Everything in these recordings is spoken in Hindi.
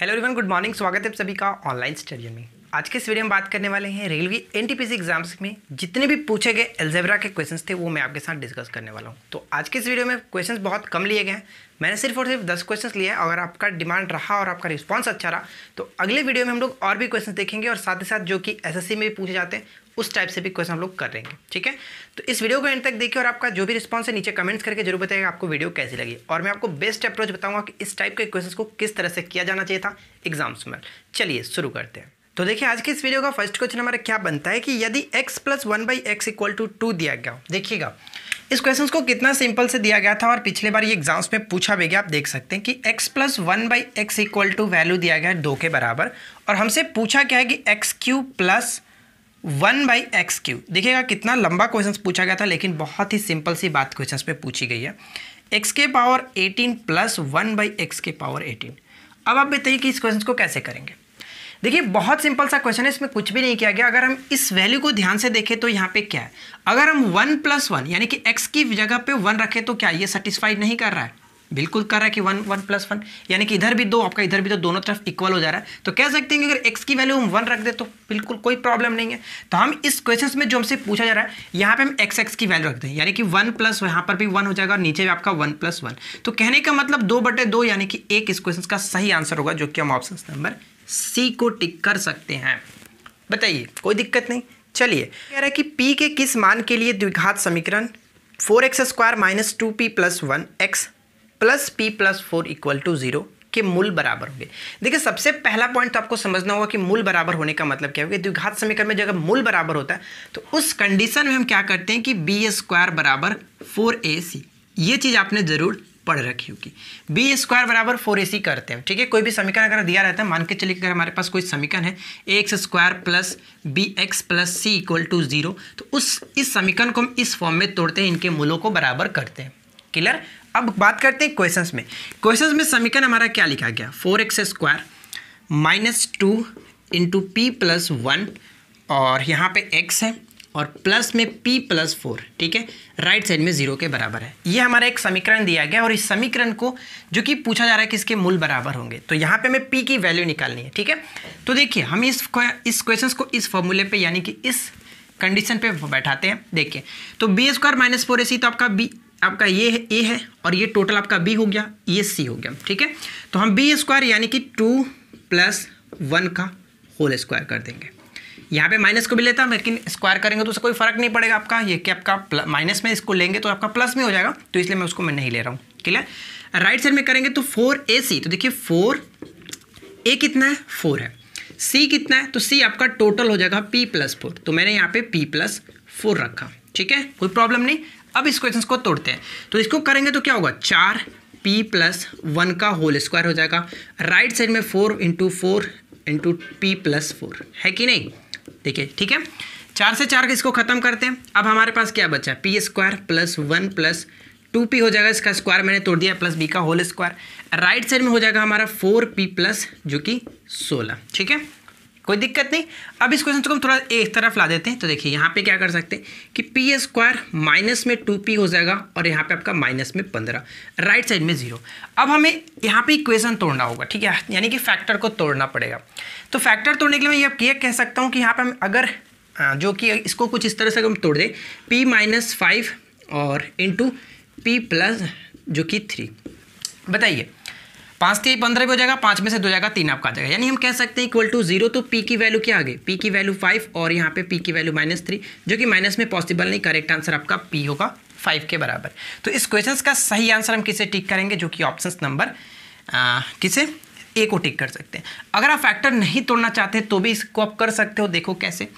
हेलो एवरीवन गुड मॉर्निंग स्वागत है सभी का ऑनलाइन स्टडियो में आज के इस वीडियो में बात करने वाले हैं रेलवे एन एग्जाम्स में जितने भी पूछे गए एल्जेब्रा के क्वेश्चन थे वो मैं आपके साथ डिस्कस करने वाला हूँ तो आज के इस वीडियो में क्वेश्चन बहुत कम लिए गए हैं मैंने सिर्फ और सिर्फ दस क्वेश्चन लिए हैं अगर आपका डिमांड रहा और आपका रिस्पॉन्स अच्छा रहा तो अगले वीडियो में हम लोग और भी क्वेश्चन देखेंगे और साथ ही साथ जो कि एस में भी पूछे जाते हैं उस टाइप से भी क्वेश्चन हम लोग कर हैं ठीक है तो इस वीडियो को एंड तक देखिए और आपका जो भी रिस्पॉन्स है नीचे कमेंट्स करके जरूर बताएगा आपको वीडियो कैसी लगी और मैं आपको बेस्ट अप्रोच बताऊंगा कि इस टाइप के क्वेश्चन को किस तरह से किया जाना चाहिए था एग्जाम्स में चलिए शुरू करते हैं तो देखिए आज के इस वीडियो का फर्स्ट क्वेश्चन हमारा क्या बनता है कि यदि x plus one by x equal to two दिया गया हो देखिएगा इस क्वेश्चन को कितना सिंपल से दिया गया था और पिछले बार ये एग्जाम्स में पूछा भी गया आप देख सकते हैं कि x plus one by x equal to value दिया गया है दो के बराबर और हमसे पूछा क्या है कि x Q plus one by X Q देखिएगा कितना लंबा क्वेश्चन पूछा गया था लेकिन बहुत ही सिंपल सी बात क्वेश्चन पर पूछी गई है एक्स के power eighteen plus one by X के पावर एटीन अब आप बताइए कि इस क्वेश्चन को कैसे करेंगे देखिए बहुत सिंपल सा क्वेश्चन है इसमें कुछ भी नहीं किया गया अगर हम इस वैल्यू को ध्यान से देखें तो यहाँ पे क्या है अगर हम वन प्लस वन यानी कि एक्स की जगह पे वन रखें तो क्या ये सेटिस्फाई नहीं कर रहा है बिल्कुल कर रहा है कि वन वन प्लस वन यानी कि इधर भी दो आपका इधर भी तो दोनों तरफ इक्वल हो जा रहा है तो कह सकते हैं कि अगर एक्स की वैल्यू हम वन रख दे तो बिल्कुल कोई प्रॉब्लम नहीं है तो हम इस क्वेश्चन में जो हमसे पूछा जा रहा है यहाँ पे हम एक्स एक्स की वैल्यू रखते हैं यानी कि वन प्लस यहाँ पर भी वन हो जाएगा और नीचे भी आपका वन प्लस वन तो कहने का मतलब दो बटे दो यानी कि एक इस क्वेश्चन का सही आंसर होगा जो कि हम ऑप्शन नंबर सी को टिक कर सकते हैं बताइए कोई दिक्कत नहीं चलिए कह रहा है कि पी के किस मान के लिए द्विघात समीकरण four X square minus two P plus one X plus P plus four equal to zero के मूल बराबर होंगे देखिए सबसे पहला पॉइंट तो आपको समझना होगा कि मूल बराबर होने का मतलब क्या होगा द्विघात समीकरण में जब मूल बराबर होता है तो उस कंडीशन में हम क्या करते हैं कि बी स्क्वायर बराबर फोर ए सी ये चीज़ आपने ज़रूर पढ़ रखी होगी बी स्क्वायर बराबर फोर ए सी करते हैं ठीक है कोई भी समीकरण अगर दिया रहता है मान के चलिए अगर हमारे पास कोई समीकरण है X square plus B X plus C equal to zero तो उस इस समीकरण को हम इस फॉर्म में तोड़ते हैं इनके मूलों को बराबर करते हैं क्लियर अब बात करते हैं क्वेश्चन में क्वेश्चन में समीकरण हमारा क्या लिखा गया four X square minus two into P plus one और यहाँ पे x है और प्लस में p प्लस फोर ठीक है राइट साइड में जीरो के बराबर है ये हमारा एक समीकरण दिया गया और इस समीकरण को जो कि पूछा जा रहा है कि इसके मूल बराबर होंगे तो यहाँ पे हमें p की वैल्यू निकालनी है ठीक है तो देखिए हम इस इस क्वेश्चन को इस फॉर्मूले पे यानी कि इस कंडीशन पे बैठाते हैं देखिए तो B square minus four A C तो आपका बी आपका ये ए है और ये टोटल आपका बी हो गया ये सी हो गया ठीक है तो हम बी स्क्वायर यानी कि टू प्लस वन का होल स्क्वायर कर देंगे यहाँ पे माइनस को भी लेता हूँ लेकिन स्क्वायर करेंगे तो उससे कोई फर्क नहीं पड़ेगा आपका ये कि आपका माइनस में इसको लेंगे तो आपका प्लस में हो जाएगा तो इसलिए मैं उसको मैं नहीं ले रहा हूँ क्लियर राइट साइड में करेंगे तो फोर ए सी तो देखिए फोर ए कितना है फोर है सी कितना है तो सी आपका टोटल हो जाएगा पी प्लस फोर तो मैंने यहाँ पे पी प्लस फोर रखा ठीक है कोई प्रॉब्लम नहीं अब इस क्वेश्चन को तोड़ते हैं तो इसको करेंगे तो क्या होगा चार पी प्लस वन का होल स्क्वायर हो जाएगा राइट साइड में four into four into P plus four है कि नहीं देखिए ठीक है चार से चार इसको खत्म करते हैं अब हमारे पास क्या बचा P square plus one plus two P हो जाएगा इसका स्क्वायर मैंने तोड़ दिया प्लस बी का होल स्क्वायर राइट साइड में हो जाएगा हमारा फोर पी प्लस जो कि सोलह ठीक है कोई दिक्कत नहीं अब इस क्वेश्चन को हम थोड़ा एक तरफ ला देते हैं तो देखिए यहाँ पे क्या कर सकते हैं कि पी स्क्वायर माइनस में टू पी हो जाएगा और यहाँ पे आपका माइनस में पंद्रह राइट साइड में जीरो अब हमें यहाँ पे इक्वेशन तोड़ना होगा ठीक है यानी कि फैक्टर को तोड़ना पड़ेगा तो फैक्टर तोड़ने के लिए मैं ये कह सकता हूँ कि यहाँ पर हम अगर जो कि इसको कुछ इस तरह से हम तोड़ दें पी माइनस फाइव और इंटू पी प्लस जो कि थ्री बताइए पाँच के पंद्रह भी हो जाएगा पाँच में से दो जाएगा तीन आपका आ जाएगा यानी हम कह सकते हैं इक्वल टू जीरो तो पी की वैल्यू क्या आ गई पी की वैल्यू फाइव और यहाँ पे पी की वैल्यू माइनस थ्री जो कि माइनस में पॉसिबल नहीं करेक्ट आंसर आपका पी होगा फाइव के बराबर तो इस क्वेश्चन का सही आंसर हम किसे टिक करेंगे जो कि ऑप्शन नंबर किसे ए को टिक कर सकते हैं अगर आप फैक्टर नहीं तोड़ना चाहते हैं तो भी इसको आप कर सकते हो देखो कैसे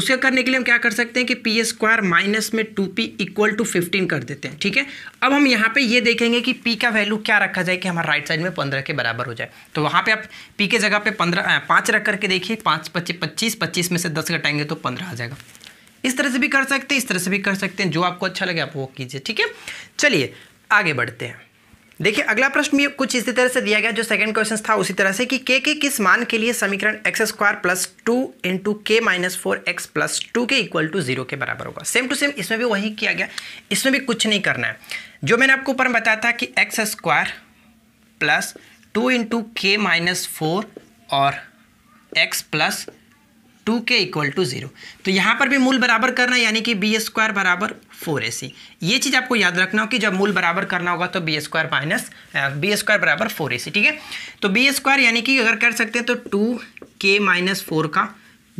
उसके करने के लिए हम क्या कर सकते हैं कि पी स्क्वायर माइनस में two P equal to fifteen कर देते हैं ठीक है अब हम यहाँ पे ये देखेंगे कि पी का वैल्यू क्या रखा जाए कि हमारा राइट साइड में पंद्रह के बराबर हो जाए तो वहाँ पर आप पी के जगह पर पंद्रह पाँच रख करके देखिए पाँच पच्चीस पच्चीस पच्चीस में से दस घटाएंगे तो पंद्रह आ जाएगा इस तरह से भी कर सकते हैं इस तरह से भी कर सकते हैं जो आपको अच्छा लगे आप वो कीजिए ठीक है चलिए आगे बढ़ते हैं देखिए अगला प्रश्न भी कुछ इसी तरह से दिया गया जो सेकंड क्वेश्चन था उसी तरह से कि के के किस मान के लिए समीकरण X square plus two into K minus four X plus two K equal to zero के बराबर होगा सेम टू सेम इसमें भी वही किया गया इसमें भी कुछ नहीं करना है जो मैंने आपको ऊपर बताया था कि x square plus two into K minus four और X plus two K equal to zero तो यहाँ पर भी मूल बराबर करना यानी कि बी स्क्वायर बराबर फोर ए सी ये चीज़ आपको याद रखना हो कि जब मूल बराबर करना होगा तो B square minus B square बराबर फोर ए सी ठीक है तो बी स्क्वायर यानी कि अगर कर सकते हैं तो टू के माइनस फोर का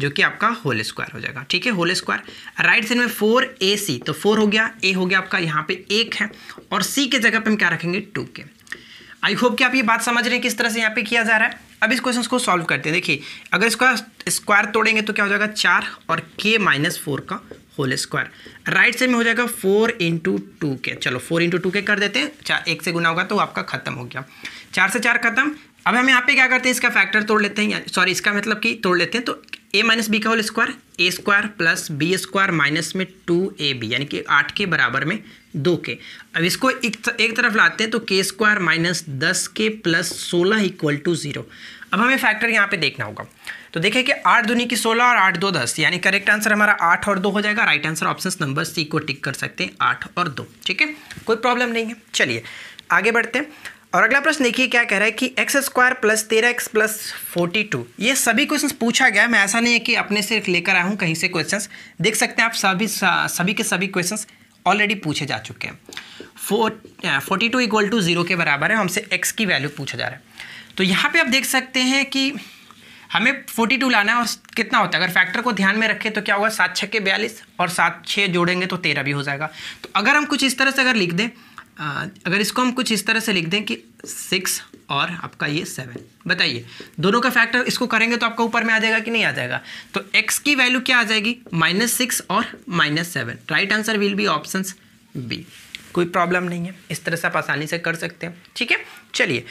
जो कि आपका होल स्क्वायर हो जाएगा ठीक है होल स्क्वायर राइट साइड में फोर ए सी तो फोर हो गया ए हो गया आपका यहाँ पे एक है और सी के जगह पे हम क्या रखेंगे टू के आई होप कि आप ये बात समझ रहे हैं किस तरह से यहाँ पे किया जा रहा है अब इस क्वेश्चन को सॉल्व करते हैं देखिए अगर इसका स्क्वायर तोड़ेंगे तो क्या हो जाएगा चार और के माइनस फोर का होल स्क्वायर राइट साइड में हो जाएगा फोर इंटू टू के चलो फोर इंटू टू के कर देते हैं चार एक से गुना होगा तो आपका खत्म हो गया चार से चार खत्म अब हम यहाँ पे क्या करते हैं इसका फैक्टर तोड़ लेते हैं सॉरी इसका मतलब कि तोड़ लेते हैं तो ए माइनस बी का whole square A square plus B square minus में टू ए बी यानी कि आठ के बराबर में दो के अब इसको एक, एक तरफ लाते हैं तो के स्क्वायर माइनस दस के प्लस सोलह इक्वल टू ज़ीरो अब हमें फैक्टर यहाँ पे देखना होगा तो देखिए कि आठ दुनिया की सोलह और आठ दो दस यानी करेक्ट आंसर हमारा आठ और दो हो जाएगा right answer option number C को टिक कर सकते हैं आठ और दो ठीक है कोई प्रॉब्लम नहीं है चलिए आगे बढ़ते हैं और अगला प्रश्न देखिए क्या कह रहा है कि एक्स स्क्वायर प्लस तेरह एक्स प्लस फोर्टी टू ये सभी क्वेश्चन पूछा गया मैं ऐसा नहीं है कि अपने सिर्फ लेकर आया हूँ कहीं से क्वेश्चंस देख सकते हैं आप सभी सभी के सभी क्वेश्चंस ऑलरेडी पूछे जा चुके हैं forty two equal to zero के बराबर है हमसे एक्स की वैल्यू पूछा जा रहा है तो यहाँ पर आप देख सकते हैं कि हमें फोर्टी टू लाना है और कितना होता है अगर फैक्टर को ध्यान में रखें तो क्या होगा सात छः के बयालीस और सात छः जोड़ेंगे तो तेरह भी हो जाएगा तो अगर हम कुछ इस तरह से अगर लिख दें अगर इसको हम कुछ इस तरह से लिख दें कि सिक्स और आपका ये सेवन बताइए दोनों का फैक्टर इसको करेंगे तो आपका ऊपर में आ जाएगा कि नहीं आ जाएगा तो एक्स की वैल्यू क्या आ जाएगी माइनस सिक्स और minus seven right answer will be option B कोई प्रॉब्लम नहीं है इस तरह से आप आसानी से कर सकते हैं ठीक है चलिए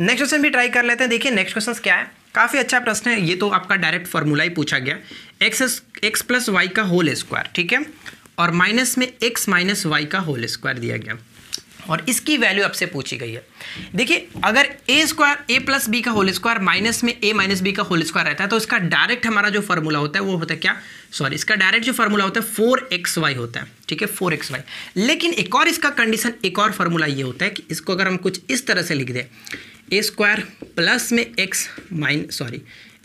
नेक्स्ट क्वेश्चन भी ट्राई कर लेते हैं देखिए नेक्स्ट क्वेश्चन क्या है काफ़ी अच्छा प्रश्न है ये तो आपका डायरेक्ट फॉर्मूला ही पूछा गया एक्स एक्स प्लस वाई का होल स्क्वायर ठीक है और माइनस में एक्स माइनस वाई का होल स्क्वायर दिया गया और इसकी वैल्यू आपसे पूछी गई है देखिए अगर A square A plus B का होल स्क्वायर माइनस में ए माइनस बी का होल स्क्वायर रहता है तो इसका डायरेक्ट हमारा जो फॉर्मूला होता है वो होता है क्या सॉरी इसका डायरेक्ट जो फॉर्मूला होता है फोर एक्स वाई होता है ठीक है फोर एक्स वाई लेकिन एक और इसका कंडीशन एक और फार्मूला ये होता है कि इसको अगर हम कुछ इस तरह से लिख दें ए स्क्वायर प्लस में एक्स माइन सॉरी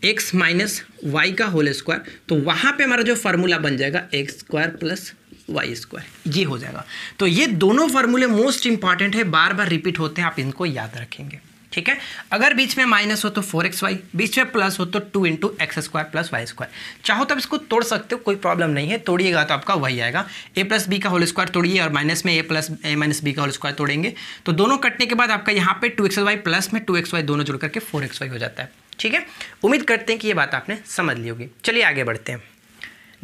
एक्स माइनस वाई का होल स्क्वायर तो वहाँ पे हमारा जो फार्मूला बन जाएगा x square plus y square ये हो जाएगा तो ये दोनों फार्मूले मोस्ट इंपॉर्टेंट है बार बार रिपीट होते हैं आप इनको याद रखेंगे ठीक है अगर बीच में माइनस हो तो फोर एक्स वाई बीच में प्लस हो तो two into x square plus y square चाहो तो आप इसको तोड़ सकते हो कोई प्रॉब्लम नहीं है तोड़िएगा तो आपका वही आएगा ए प्लस बी का होल स्क्वायर तोड़िए और माइनस में A plus A minus B का होल स्क्वायर तोड़ेंगे तो दोनों कटने के बाद आपका यहाँ पे टू एक्स वाई प्लस में टू एक्स वाई दोनों जुड़ करके फोर एक्स वाई हो जाता है ठीक है उम्मीद करते हैं कि ये बात आपने समझ ली होगी चलिए आगे बढ़ते हैं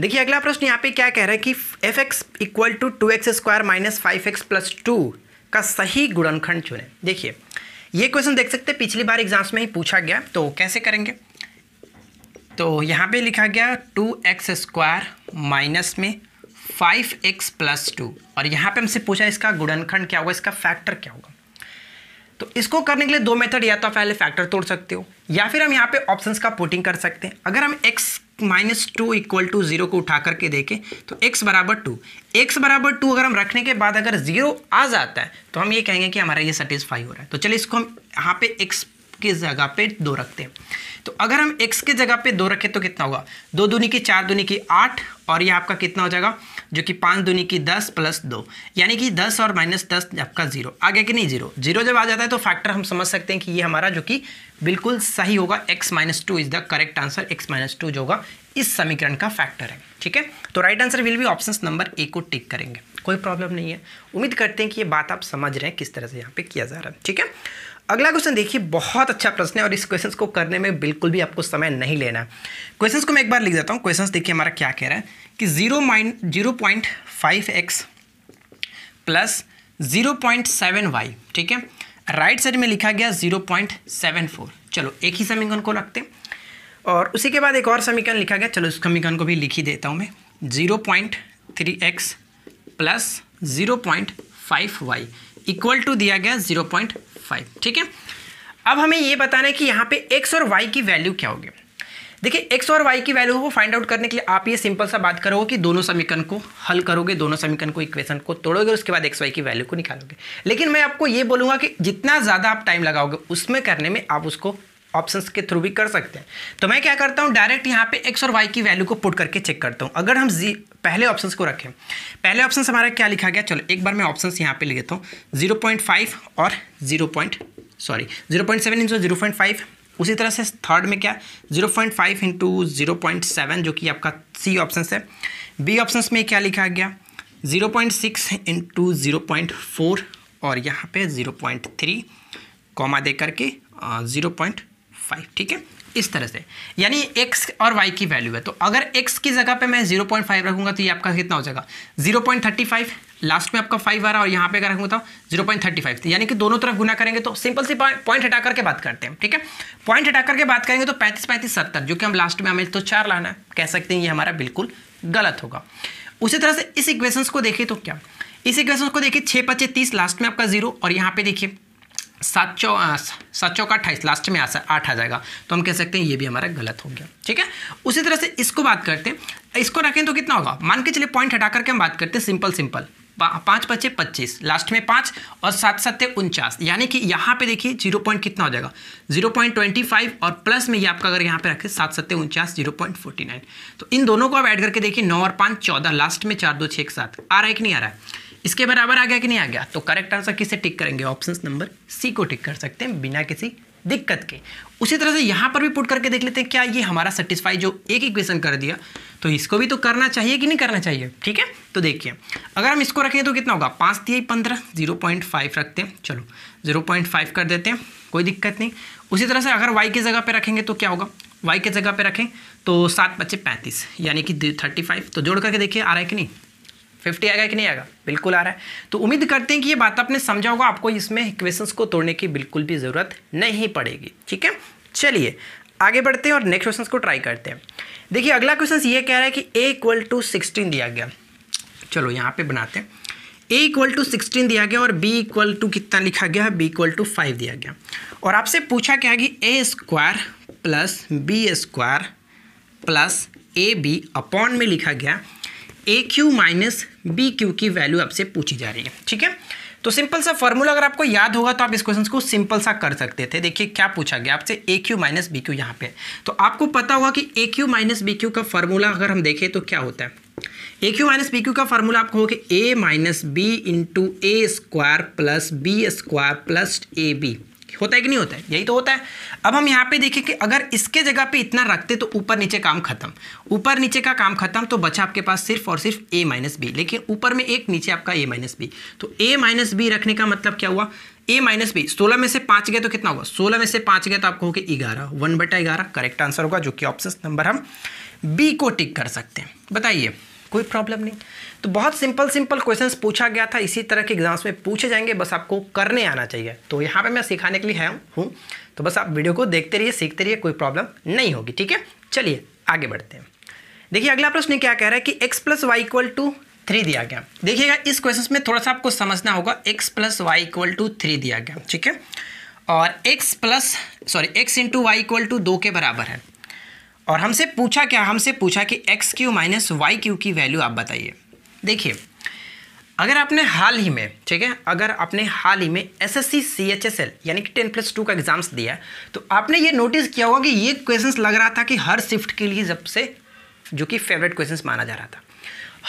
देखिए अगला प्रश्न यहाँ पे क्या कह रहा है कि f x equal to two x square minus five x plus two का सही गुणनखंड चुने देखिए ये क्वेश्चन देख सकते हैं पिछली बार एग्जाम्स में ही पूछा गया तो कैसे करेंगे तो यहाँ पे लिखा गया टू एक्स स्क्वायर माइनस में फाइव एक्स प्लस टू और यहाँ पे हमसे पूछा इसका गुणनखंड क्या होगा इसका फैक्टर क्या होगा तो इसको करने के लिए दो मेथड या तो आप पहले फैक्टर तोड़ सकते हो या फिर हम यहाँ पे ऑप्शंस का पुटिंग कर सकते हैं अगर हम x minus two equal to zero को उठा करके देखें तो एक्स बराबर टू एक्स बराबर टू अगर हम रखने के बाद अगर जीरो आ जाता है तो हम ये कहेंगे कि हमारा ये सेटिस्फाई हो रहा है तो चलिए इसको हम यहाँ पे एक्स की जगह पे दो रखते हैं तो अगर हम एक्स के जगह पे दो रखें तो कितना होगा दो दूनी की चार दूनी की आठ और ये आपका कितना हो जाएगा जो कि पाँच दूनी की दस प्लस दो यानी कि दस और माइनस दस आपका जीरो आगे कि नहीं जीरो जीरो जब आ जाता है तो फैक्टर हम समझ सकते हैं कि ये हमारा जो कि बिल्कुल सही होगा x minus two is the correct answer x minus two जो होगा इस समीकरण का फैक्टर है ठीक है तो right answer will be option number A को टिक करेंगे कोई प्रॉब्लम नहीं है उम्मीद करते हैं कि ये बात आप समझ रहे हैं किस तरह से यहाँ पे किया जा रहा है ठीक है अगला क्वेश्चन देखिए बहुत अच्छा प्रश्न है और इस क्वेश्चन को करने में बिल्कुल भी आपको समय नहीं लेना क्वेश्चन को मैं एक बार लिख देता हूँ क्वेश्चन देखिए हमारा क्या कह रहा है कि zero mind zero point five x plus zero point seven y ठीक है राइट साइड में लिखा गया जीरो पॉइंट सेवन फोर चलो एक ही समीकरण को रखते और उसी के बाद एक और समीकरण लिखा गया चलो उस समीकरण को भी लिख ही देता हूँ मैं zero point three x plus zero point five y equal to दिया गया जीरो पॉइंट फाइव ठीक है अब हमें ये बताना है कि यहाँ पे x और y की वैल्यू क्या होगी देखिए x और y की वैल्यू को फाइंड आउट करने के लिए आप ये सिंपल सा बात करोगे कि दोनों समीकरण को हल करोगे दोनों समीकरण को इक्वेशन को तोड़ोगे उसके बाद एक्स वाई की वैल्यू को निकालोगे लेकिन मैं आपको ये बोलूँगा कि जितना ज़्यादा आप टाइम लगाओगे उसमें करने में आप उसको ऑप्शंस के थ्रू भी कर सकते हैं तो मैं क्या करता हूँ डायरेक्ट यहाँ पे एक्स और वाई की वैल्यू को पुट करके चेक करता हूँ अगर हम जी पहले ऑप्शंस को रखें पहले ऑप्शन हमारा क्या लिखा गया चलो एक बार मैं ऑप्शंस यहाँ पे लिख देता हूँ जीरो पॉइंट फाइव और zero point sorry zero point seven into zero point five उसी तरह से थर्ड में क्या zero point five into zero point seven जो कि आपका सी ऑप्शन है बी ऑप्शन में क्या लिखा गया zero point six into zero point four और यहाँ पे जीरो पॉइंट थ्री कॉमा दे करके ज़ीरो पॉइंट फाइव ठीक है इस तरह से यानी x और y की वैल्यू है तो अगर x की जगह पे मैं 0.5 पॉइंट रखूंगा तो ये आपका कितना हो जाएगा 0.35 लास्ट में आपका 5 आ रहा है और यहाँ पे अगर रखूंगा तो 0.35 पॉइंट थर्टी यानी कि दोनों तरफ गुना करेंगे तो सिंपल सी पॉइंट हटा करके बात करते हैं ठीक है पॉइंट हटा करके बात करेंगे तो पैंतीस पैंतीस सत्तर जो कि हम लास्ट में हमें तो चार लाना कह सकते हैं ये हमारा बिल्कुल गलत होगा उसी तरह से इस इक्वेशन को देखें तो क्या इस इक्वेशन को देखिए छः पच्चीस तीस लास्ट में आपका जीरो और यहाँ पे देखिए सात सौ सात सौ का अट्ठाईस लास्ट में आ आठ आ जाएगा तो हम कह सकते हैं ये भी हमारा गलत हो गया ठीक है उसी तरह से इसको बात करते हैं इसको रखें तो कितना होगा मान के चलिए पॉइंट हटा करके हम बात करते हैं सिंपल सिंपल पाँच पच्चे पच्चीस लास्ट में पाँच और सात सत्य उनचास यानी कि यहाँ पे देखिए जीरो पॉइंट कितना हो जाएगा जीरो पॉइंट ट्वेंटी फाइव और प्लस में ये आपका अगर यहाँ पे रखें सात सत्य उनचास जीरो पॉइंट फोर्टी नाइन तो इन दोनों को आप ऐड करके देखिए नौ और पाँच चौदह लास्ट में चार दो छः एक सात आ रहा है कि नहीं आ रहा है इसके बराबर आ गया कि नहीं आ गया तो करेक्ट आंसर किसे टिक करेंगे ऑप्शन नंबर सी को टिक कर सकते हैं बिना किसी दिक्कत के उसी तरह से यहाँ पर भी पुट करके देख लेते हैं क्या ये हमारा सेटिस्फाई जो एक इक्वेशन कर दिया तो इसको भी तो करना चाहिए कि नहीं करना चाहिए ठीक है तो देखिए अगर हम इसको रखें तो कितना होगा पाँच दिए पंद्रह जीरो पॉइंट फाइव रखते हैं चलो जीरो पॉइंट फाइव कर देते हैं कोई दिक्कत नहीं उसी तरह से अगर वाई की जगह पर रखेंगे तो क्या होगा वाई के जगह पर रखें तो सात बच्चे पैंतीस यानी कि थर्टी फाइव तो जोड़ करके देखिए आ रहा है कि नहीं फिफ्टी आएगा कि नहीं आएगा बिल्कुल आ रहा है तो उम्मीद करते हैं कि ये बात आपने समझा होगा आपको इसमें इक्वेशंस को तोड़ने की बिल्कुल भी ज़रूरत नहीं पड़ेगी ठीक है चलिए आगे बढ़ते हैं और नेक्स्ट क्वेश्चन को ट्राई करते हैं देखिए अगला क्वेश्चन ये कह रहा है कि ए इक्वल टू सिक्सटीन दिया गया चलो यहाँ पे बनाते हैं ए इक्वल टू सिक्सटीन दिया गया और बी इक्वल टू कितना लिखा गया है बी इक्वल टू फाइव दिया गया और आपसे पूछा क्या है कि A square plus B square plus A B upon में लिखा गया A cube minus B cube की वैल्यू आपसे पूछी जा रही है ठीक है तो सिंपल सा फॉर्मूला अगर आपको याद होगा तो आप इस क्वेश्चन को सिंपल सा कर सकते थे देखिए क्या पूछा गया आपसे A cube minus B cube यहाँ पे तो आपको पता होगा कि A cube minus B cube का फॉर्मूला अगर हम देखें तो क्या होता है A cube minus B cube का फॉर्मूला आपको होगा A minus B into A square plus B square plus A B होता है कि नहीं होता है यही तो होता है अब हम यहाँ पे देखें कि अगर इसके जगह पे इतना रखते तो ऊपर नीचे काम खत्म ऊपर नीचे का काम खत्म तो बचा आपके पास सिर्फ और सिर्फ ए माइनस बी लेकिन ऊपर में एक नीचे आपका ए माइनस बी तो ए माइनस बी रखने का मतलब क्या हुआ ए माइनस बी सोलह में से पाँच गए तो कितना होगा सोलह में से पाँच गए तो आपको गया ग्यारह वन बटा ग्यारह करेक्ट आंसर होगा जो कि ऑप्शन नंबर हम बी को टिक कर सकते हैं बताइए कोई प्रॉब्लम नहीं तो बहुत सिंपल सिंपल क्वेश्चंस पूछा गया था इसी तरह के एग्जाम्स में पूछे जाएंगे बस आपको करने आना चाहिए तो यहाँ पे मैं सिखाने के लिए है हूँ तो बस आप वीडियो को देखते रहिए सीखते रहिए कोई प्रॉब्लम नहीं होगी ठीक है चलिए आगे बढ़ते हैं देखिए अगला प्रश्न क्या कह रहा है कि x plus y equal to three दिया गया देखिएगा इस क्वेश्चन में थोड़ा सा आपको समझना होगा x plus y equal to three दिया गया ठीक है और x plus sorry x into y equal to दो के बराबर है और हमसे पूछा क्या हमसे पूछा कि x cube minus y cube की वैल्यू आप बताइए देखिए अगर आपने हाल ही में ठीक है अगर आपने हाल ही में S S C C H S L यानी कि टेन प्लस टू का एग्ज़ाम्स दिया तो आपने ये नोटिस किया होगा कि ये क्वेश्चंस लग रहा था कि हर शिफ्ट के लिए सबसे जो कि फेवरेट क्वेश्चंस माना जा रहा था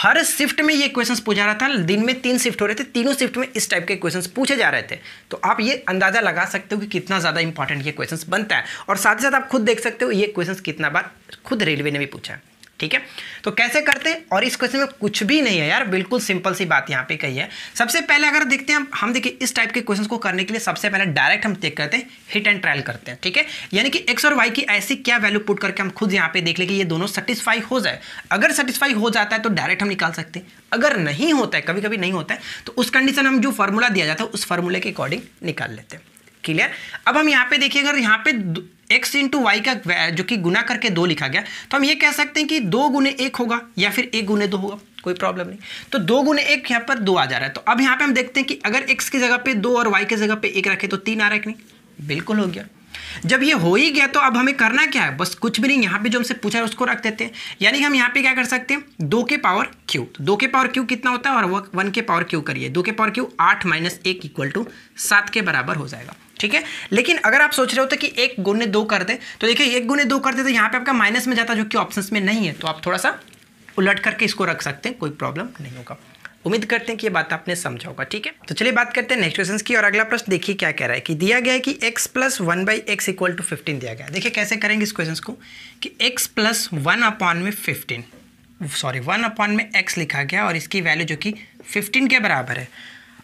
हर शिफ्ट में ये क्वेश्चंस पूछा रहा था दिन में तीन शिफ्ट हो रहे थे तीनों शिफ्ट में इस टाइप के क्वेश्चंस पूछे जा रहे थे तो आप ये अंदाज़ा लगा सकते हो कि कितना ज़्यादा इंपॉर्टेंट ये क्वेश्चंस बनता है और साथ ही साथ आप खुद देख सकते हो ये क्वेश्चंस कितना बार खुद रेलवे ने भी पूछा है ठीक है तो कैसे करते हैं और इस क्वेश्चन में कुछ भी नहीं है यार बिल्कुल सिंपल सी बात यहाँ पे कही है सबसे पहले अगर देखते हैं हम देखिए इस टाइप के क्वेश्चन को करने के लिए सबसे पहले डायरेक्ट हम चेक करते हैं हिट एंड ट्रायल करते हैं ठीक है यानी कि एक्स और वाई की ऐसी क्या वैल्यू पुट करके हम खुद यहाँ पे देख लेंगे ये दोनों सेटिस्फाई हो जाए अगर सेटिस्फाई हो जाता है तो डायरेक्ट हम निकाल सकते हैं अगर नहीं होता है कभी कभी नहीं होता है तो उस कंडीशन हम जो फॉर्मूला दिया जाता है उस फॉर्मूले के अकॉर्डिंग निकाल लेते हैं क्लियर अब हम यहाँ पे देखिए अगर यहाँ पे एक्स इंटू वाई का जो कि गुना करके दो लिखा गया तो हम ये कह सकते हैं कि दो गुने एक होगा या फिर एक गुने दो होगा कोई प्रॉब्लम नहीं तो दो गुने एक यहाँ पर दो आ जा रहा है तो अब यहाँ पे हम देखते हैं कि अगर एक्स की जगह पे दो और वाई की जगह पे एक रखे तो तीन आ रहा है कि नहीं बिल्कुल हो गया जब ये हो ही गया तो अब हमें करना क्या है बस कुछ भी नहीं यहाँ पे जो हमसे पूछा है उसको रख देते हैं यानी हम यहाँ पे क्या कर सकते हैं दो के पावर क्यू तो दो के पावर क्यू कितना होता है और वन के पावर क्यू करिए दो के पावर क्यू आठ माइनस एक इक्वल टू सात के बराबर हो जाएगा ठीक है लेकिन अगर आप सोच रहे होते तो कि एक गुण्य दो कर दे तो देखिए एक गुण्य दो कर दे तो यहाँ पर आपका माइनस में जाता जो कि ऑप्शन में नहीं है तो आप थोड़ा सा उलट करके इसको रख सकते हैं कोई प्रॉब्लम नहीं होगा उम्मीद करते हैं कि ये बात आपने समझा होगा ठीक है तो चलिए बात करते हैं नेक्स्ट क्वेश्चन की और अगला प्रश्न देखिए क्या कह रहा है कि दिया गया है कि x plus one by x equal to fifteen दिया गया देखिए कैसे करेंगे इस क्वेश्चन को कि एक्स प्लस वन अपॉन में फिफ्टीन सॉरी वन अपॉन में एक्स लिखा गया और इसकी वैल्यू जो कि फिफ्टीन के बराबर है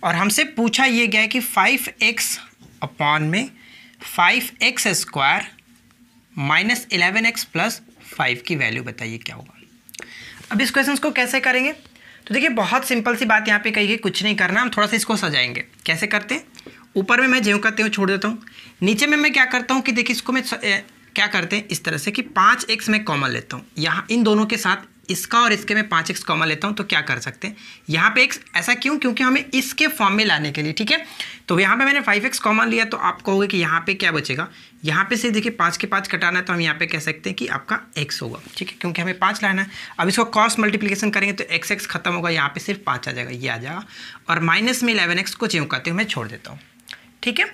और हमसे पूछा यह गया है कि फाइव एक्स अपॉन में five x square minus eleven x plus five की वैल्यू बताइए क्या होगा अब इस क्वेश्चन को कैसे करेंगे तो देखिए बहुत सिंपल सी बात यहाँ पे कही गई कुछ नहीं करना हम थोड़ा सा इसको सजाएंगे कैसे करते हैं ऊपर में मैं ज्यों का त्यों छोड़ देता हूँ नीचे में मैं क्या करता हूँ कि देखिए इसको मैं क्या करते हैं इस तरह से कि पाँच एक्स मैं कॉमन लेता हूँ यहाँ इन दोनों के साथ इसका और इसके मैं पाँच एक्स कॉमन लेता हूँ तो क्या कर सकते हैं यहाँ पे एक्स ऐसा क्यों क्योंकि हमें इसके फॉर्म में लाने के लिए ठीक है तो यहाँ पे मैंने फाइव एक्स कॉमन लिया तो आप कहोगे कि यहाँ पे क्या बचेगा यहाँ पे से देखिए पाँच के पाँच कटाना है तो हम यहाँ पे कह सकते हैं कि आपका एक्स होगा ठीक है क्योंकि हमें पाँच लाना है अब इसको कॉस मल्टीप्लीकेशन करेंगे तो एक्स एक्स खत्म होगा यहाँ पर सिर्फ पाँच आ जाएगा ये आ जाएगा और माइनस में इलेवन एक्स को चेव करते हुए मैं छोड़ देता हूँ ठीक है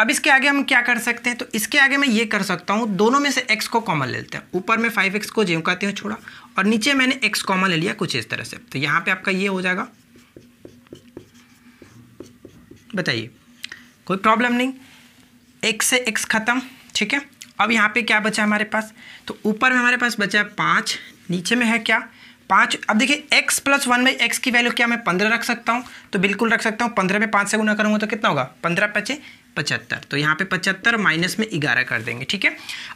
अब इसके आगे हम क्या कर सकते हैं तो इसके आगे मैं ये कर सकता हूँ दोनों में से x को कॉमन लेते हैं ऊपर में 5x को जेव कहते हैं छोड़ा और नीचे मैंने x कॉमन ले लिया कुछ इस तरह से तो यहाँ पे आपका ये हो जाएगा बताइए कोई प्रॉब्लम नहीं एक से एक्स ख़त्म ठीक है अब यहाँ पे क्या बचा हमारे पास तो ऊपर में हमारे पास बचा है पाँच नीचे में है क्या पाँच अब देखिए x plus one by x की वैल्यू क्या मैं पंद्रह रख सकता हूँ तो बिल्कुल रख सकता हूँ पंद्रह में पाँच से गुना करूँगा तो कितना होगा पंद्रह पचे पचहत्तर तो यहाँ पे पचहत्तर माइनस में ग्यारह कर देंगे ठीक है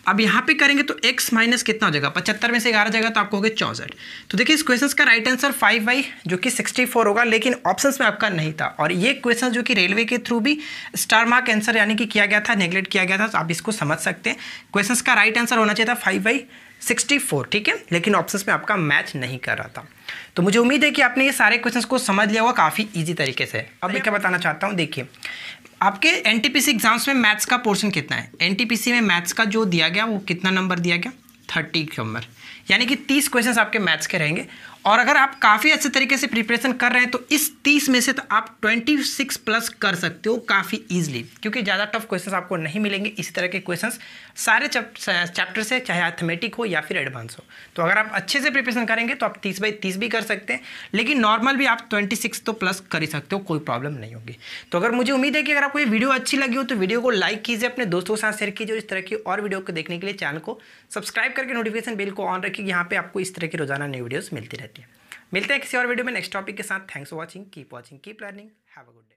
अब यहाँ पे करेंगे तो एक्स माइनस कितना हो जाएगा पचहत्तर में से ग्यारह जाएगा तो आपको हो गया चौंसठ तो देखिए इस क्वेश्चन का राइट आंसर फाइव बाई जो कि सिक्सटी फोर होगा लेकिन ऑप्शन में आपका नहीं था और ये क्वेश्चन जो कि रेलवे के थ्रू भी स्टार मार्क आंसर यानी कि किया गया था नेग्लेक्ट किया गया था तो आप इसको समझ सकते हैं क्वेश्चन का राइट आंसर होना चाहिए था फाइव बाई सिक्सटी फोर ठीक है लेकिन ऑप्शन में आपका मैच नहीं कर रहा था तो मुझे उम्मीद है कि आपने ये सारे क्वेश्चंस को समझ लिया होगा काफ़ी इजी तरीके से अब मैं क्या बताना चाहता हूँ देखिए आपके एनटीपीसी एग्जाम्स में मैथ्स का पोर्शन कितना है एनटीपीसी में मैथ्स का जो दिया गया वो कितना नंबर दिया गया थर्टी नंबर यानी कि तीस क्वेश्चन आपके मैथ्स के रहेंगे और अगर आप काफ़ी अच्छे तरीके से प्रिपरेशन कर रहे हैं तो इस तीस में से तो आप ट्वेंटी सिक्स प्लस कर सकते हो काफ़ी ईजिली क्योंकि ज़्यादा टफ क्वेश्चंस आपको नहीं मिलेंगे इसी तरह के क्वेश्चंस सारे चैप्टर से चाहे एथमेटिक हो या फिर एडवांस हो तो अगर आप अच्छे से प्रिपरेशन करेंगे तो आप तीस बाई तीस भी कर सकते हैं लेकिन नॉर्मल भी आप ट्वेंटी सिक्स तो प्लस कर ही सकते हो कोई प्रॉब्लम नहीं होगी तो अगर मुझे उम्मीद है कि अगर आपको ये वीडियो अच्छी लगी हो तो वीडियो को लाइक कीजिए अपने दोस्तों के साथ शेयर कीजिए और इस तरह की और वीडियो को देखने के लिए चैनल को सब्सक्राइब करके नोटिफिकेशन बिल को ऑन रखिए यहाँ पर आपको इस तरह की रोजाना नई वीडियोज़ मिलती रहती मिलते हैं किसी और वीडियो में नेक्स्ट टॉपिक के साथ thanks for watching keep watching keep learning have a good